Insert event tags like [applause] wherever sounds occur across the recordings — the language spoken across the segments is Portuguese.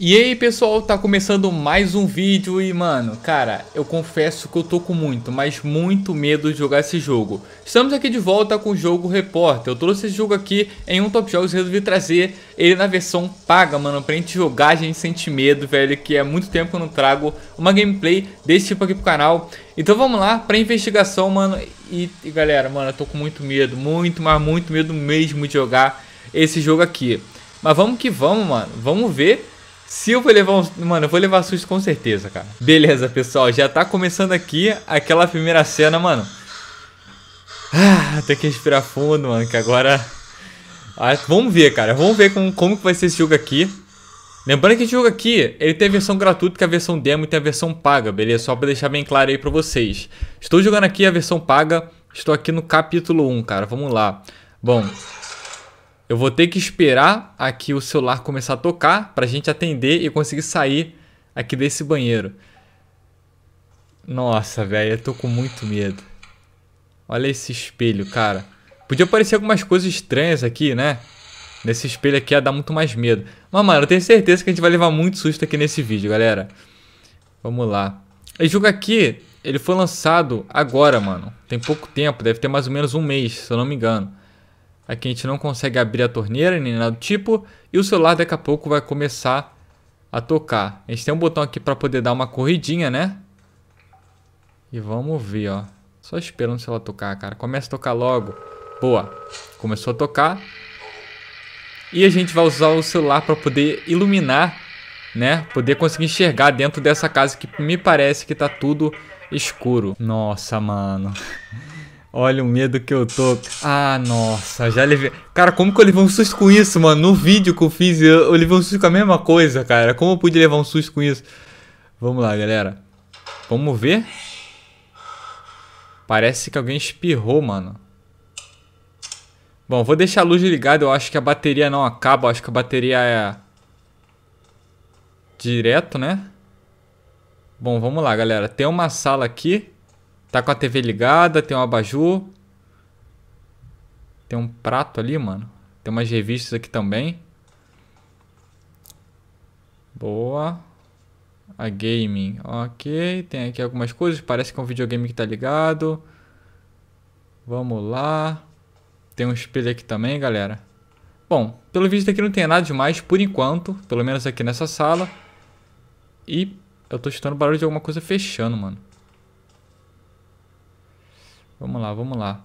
E aí pessoal, tá começando mais um vídeo e mano, cara, eu confesso que eu tô com muito, mas muito medo de jogar esse jogo. Estamos aqui de volta com o jogo Repórter, eu trouxe esse jogo aqui em um Top Jogos e resolvi trazer ele na versão paga, mano, pra gente jogar, a gente sente medo, velho, que é muito tempo que eu não trago uma gameplay desse tipo aqui pro canal. Então vamos lá pra investigação, mano, e, e galera, mano, eu tô com muito medo, muito, mas muito medo mesmo de jogar esse jogo aqui. Mas vamos que vamos, mano, vamos ver se eu vou levar um. Mano, eu vou levar susto com certeza, cara. Beleza, pessoal. Já tá começando aqui aquela primeira cena, mano. Ah, tem que respirar fundo, mano. Que agora. Ah, vamos ver, cara. Vamos ver como que vai ser esse jogo aqui. Lembrando que esse jogo aqui, ele tem a versão gratuita, que é a versão demo, e tem a versão paga, beleza? Só pra deixar bem claro aí pra vocês. Estou jogando aqui a versão paga, estou aqui no capítulo 1, cara, vamos lá. Bom, eu vou ter que esperar aqui o celular começar a tocar para a gente atender e conseguir sair aqui desse banheiro. Nossa, velho, eu tô com muito medo. Olha esse espelho, cara. Podia aparecer algumas coisas estranhas aqui, né? Nesse espelho aqui ia dar muito mais medo. Mas, mano, eu tenho certeza que a gente vai levar muito susto aqui nesse vídeo, galera. Vamos lá. Esse jogo aqui, ele foi lançado agora, mano. Tem pouco tempo, deve ter mais ou menos um mês, se eu não me engano. Aqui a gente não consegue abrir a torneira nem nada do tipo. E o celular daqui a pouco vai começar a tocar. A gente tem um botão aqui para poder dar uma corridinha, né? E vamos ver, ó. Só esperando se ela tocar, cara. Começa a tocar logo. Boa. Começou a tocar. E a gente vai usar o celular para poder iluminar, né? Poder conseguir enxergar dentro dessa casa que me parece que tá tudo escuro. Nossa, mano. [laughs] Olha o medo que eu tô. Ah, nossa, já levei. Cara, como que eu levei um susto com isso, mano? No vídeo que eu fiz, eu, eu levei um susto com a mesma coisa, cara. Como eu pude levar um susto com isso? Vamos lá, galera. Vamos ver. Parece que alguém espirrou, mano. Bom, vou deixar a luz ligada. Eu acho que a bateria não acaba. Eu acho que a bateria é. Direto, né? Bom, vamos lá, galera. Tem uma sala aqui. Tá com a TV ligada, tem um abajur. Tem um prato ali, mano. Tem umas revistas aqui também. Boa. A gaming. Ok. Tem aqui algumas coisas. Parece que é um videogame que tá ligado. Vamos lá. Tem um espelho aqui também, galera. Bom, pelo visto aqui não tem nada demais por enquanto. Pelo menos aqui nessa sala. E eu tô escutando barulho de alguma coisa fechando, mano. Vamos lá, vamos lá.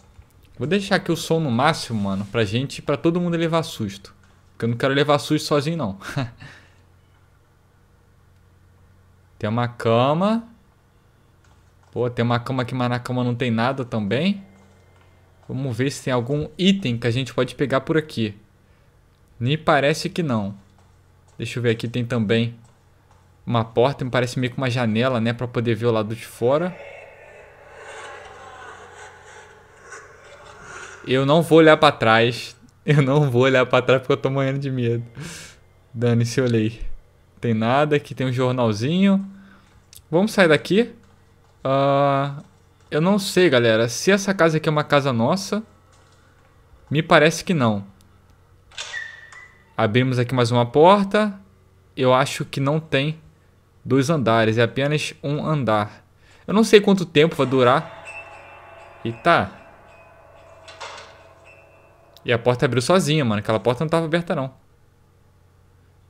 Vou deixar aqui o som no máximo, mano, pra gente, pra todo mundo levar susto. Porque eu não quero levar susto sozinho, não. [laughs] tem uma cama. Pô, tem uma cama aqui, mas na cama não tem nada também. Vamos ver se tem algum item que a gente pode pegar por aqui. Me parece que não. Deixa eu ver aqui, tem também uma porta, me parece meio que uma janela, né, pra poder ver o lado de fora. Eu não vou olhar para trás. Eu não vou olhar para trás porque eu tô morrendo de medo. Dane-se, olhei. Tem nada, aqui tem um jornalzinho. Vamos sair daqui. Uh, eu não sei, galera, se essa casa aqui é uma casa nossa. Me parece que não. Abrimos aqui mais uma porta. Eu acho que não tem dois andares, é apenas um andar. Eu não sei quanto tempo vai durar. E tá. E a porta abriu sozinha, mano. Aquela porta não tava aberta, não.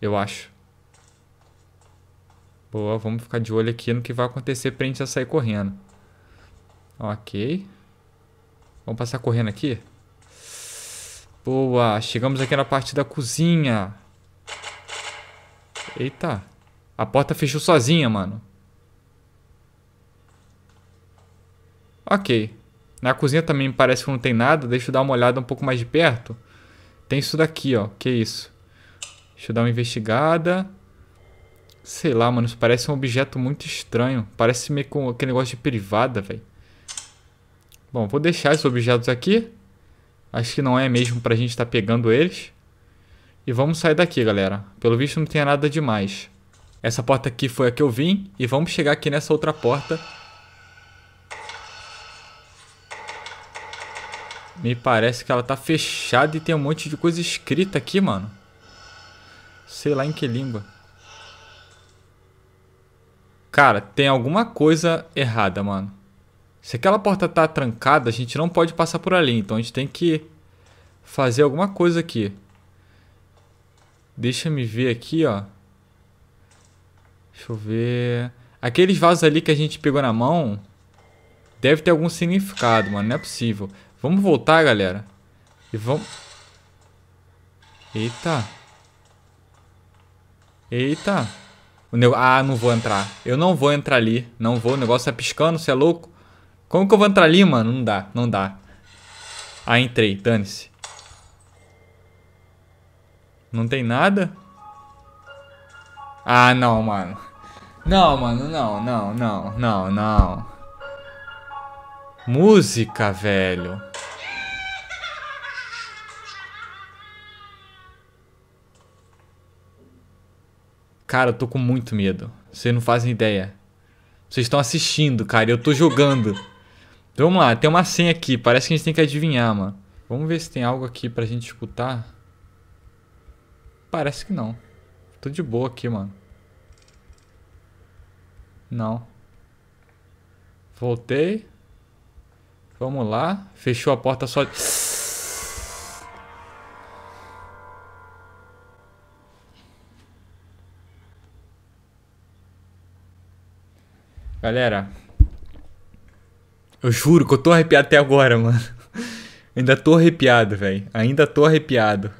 Eu acho. Boa, vamos ficar de olho aqui no que vai acontecer pra gente já sair correndo. Ok. Vamos passar correndo aqui. Boa, chegamos aqui na parte da cozinha. Eita. A porta fechou sozinha, mano. Ok. Na cozinha também parece que não tem nada. Deixa eu dar uma olhada um pouco mais de perto. Tem isso daqui, ó. Que isso? Deixa eu dar uma investigada. Sei lá, mano. Isso parece um objeto muito estranho. Parece meio com aquele negócio de privada, velho. Bom, vou deixar esses objetos aqui. Acho que não é mesmo pra gente estar tá pegando eles. E vamos sair daqui, galera. Pelo visto não tem nada demais. Essa porta aqui foi a que eu vim. E vamos chegar aqui nessa outra porta Me parece que ela tá fechada e tem um monte de coisa escrita aqui, mano. Sei lá em que língua. Cara, tem alguma coisa errada, mano. Se aquela porta tá trancada, a gente não pode passar por ali. Então a gente tem que fazer alguma coisa aqui. Deixa me ver aqui, ó. Deixa eu ver... Aqueles vasos ali que a gente pegou na mão... Deve ter algum significado, mano. Não é possível. Vamos voltar, galera. E vamos... Eita. Eita. Ah, não vou entrar. Eu não vou entrar ali. Não vou. O negócio tá piscando, você é louco? Como que eu vou entrar ali, mano? Não dá, não dá. Ah, entrei. Dane-se. Não tem nada? Ah, não, mano. Não, mano, não, não, não, não, não. Música, velho. Cara, eu tô com muito medo. Vocês não fazem ideia. Vocês estão assistindo, cara. Eu tô jogando. Então, vamos lá, tem uma senha aqui. Parece que a gente tem que adivinhar, mano. Vamos ver se tem algo aqui pra gente escutar. Parece que não. Tô de boa aqui, mano. Não. Voltei. Vamos lá. Fechou a porta só. Galera, eu juro que eu tô arrepiado até agora, mano. Ainda tô arrepiado, velho. Ainda tô arrepiado.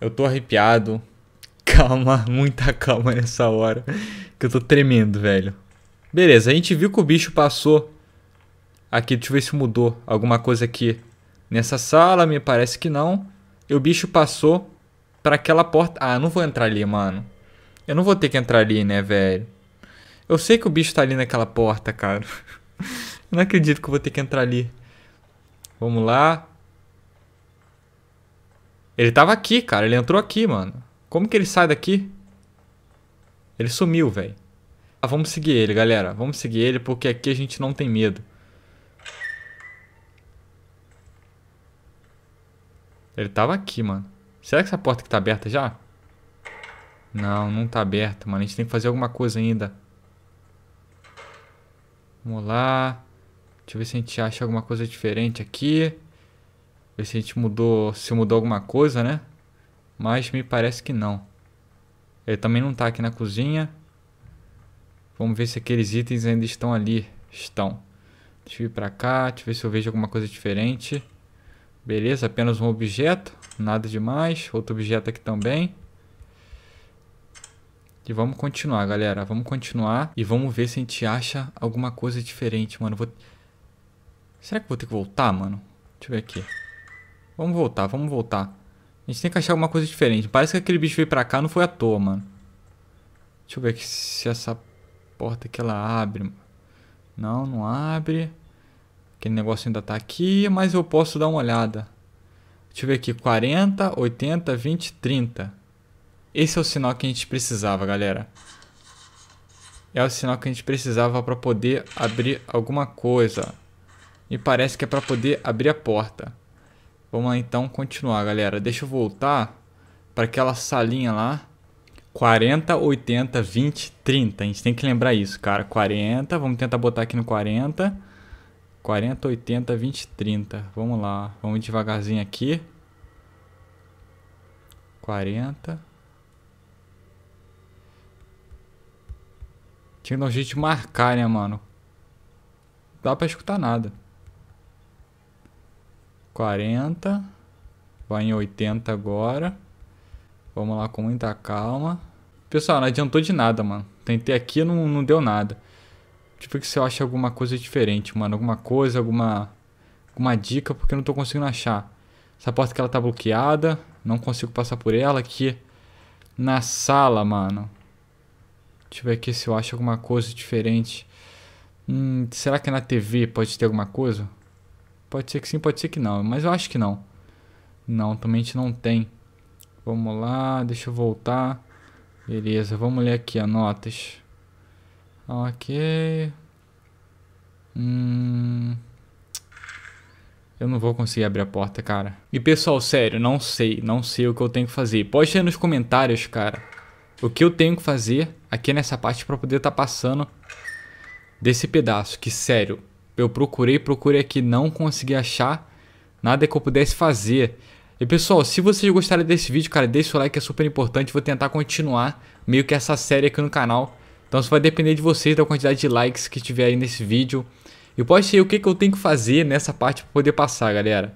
Eu tô arrepiado. Calma, [laughs] muita calma nessa hora. Que eu tô tremendo, velho. Beleza, a gente viu que o bicho passou aqui. Deixa eu ver se mudou alguma coisa aqui. Nessa sala, me parece que não. E o bicho passou para aquela porta. Ah, não vou entrar ali, mano. Eu não vou ter que entrar ali, né, velho? Eu sei que o bicho tá ali naquela porta, cara. [laughs] eu não acredito que eu vou ter que entrar ali. Vamos lá. Ele tava aqui, cara. Ele entrou aqui, mano. Como que ele sai daqui? Ele sumiu, velho. Ah, vamos seguir ele, galera. Vamos seguir ele porque aqui a gente não tem medo. Ele tava aqui, mano. Será que essa porta aqui tá aberta já? Não, não tá aberta, mano. A gente tem que fazer alguma coisa ainda. Vamos lá. Deixa eu ver se a gente acha alguma coisa diferente aqui. Ver se a gente mudou, se mudou alguma coisa, né? Mas me parece que não. Ele também não tá aqui na cozinha. Vamos ver se aqueles itens ainda estão ali. Estão. Deixa eu ir pra cá, deixa eu ver se eu vejo alguma coisa diferente. Beleza, apenas um objeto, nada demais. Outro objeto aqui também. E vamos continuar, galera. Vamos continuar e vamos ver se a gente acha alguma coisa diferente, mano. Vou... Será que vou ter que voltar, mano? Deixa eu ver aqui. Vamos voltar, vamos voltar. A gente tem que achar alguma coisa diferente. Parece que aquele bicho veio pra cá, não foi à toa, mano. Deixa eu ver aqui se essa porta aqui ela abre. Não, não abre. Aquele negócio ainda está aqui, mas eu posso dar uma olhada. Deixa eu ver aqui, 40, 80, 20, 30. Esse é o sinal que a gente precisava, galera. É o sinal que a gente precisava para poder abrir alguma coisa. Me parece que é para poder abrir a porta. Vamos lá então continuar, galera. Deixa eu voltar para aquela salinha lá. 40, 80, 20, 30. A gente tem que lembrar isso, cara. 40, vamos tentar botar aqui no 40. 40, 80, 20, 30. Vamos lá. Vamos devagarzinho aqui. 40. Tinha que dar um jeito de marcar, né, mano? Não dá pra escutar nada. 40. Vai em 80 agora. Vamos lá com muita calma. Pessoal, não adiantou de nada, mano. Tentei aqui, não, não deu nada. Tipo que você acha alguma coisa diferente, mano. Alguma coisa, alguma, alguma dica, porque eu não tô conseguindo achar. Essa porta que ela tá bloqueada. Não consigo passar por ela aqui. Na sala, mano. Deixa eu ver aqui se eu acho alguma coisa diferente. Hum, será que na TV pode ter alguma coisa? Pode ser que sim, pode ser que não. Mas eu acho que não. Não, também a gente não tem. Vamos lá, deixa eu voltar. Beleza, vamos ler aqui as notas. Ok. Hum... Eu não vou conseguir abrir a porta, cara. E pessoal, sério, não sei, não sei o que eu tenho que fazer. Pode ser nos comentários, cara, o que eu tenho que fazer aqui nessa parte para poder estar tá passando desse pedaço. Que sério, eu procurei, procurei aqui, não consegui achar nada que eu pudesse fazer. E pessoal, se vocês gostaram desse vídeo, cara, deixa o like, é super importante. Vou tentar continuar meio que essa série aqui no canal. Então isso vai depender de vocês, da quantidade de likes que tiver aí nesse vídeo. E pode ser o que, que eu tenho que fazer nessa parte para poder passar, galera.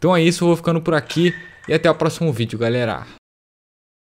Então é isso, eu vou ficando por aqui e até o próximo vídeo, galera.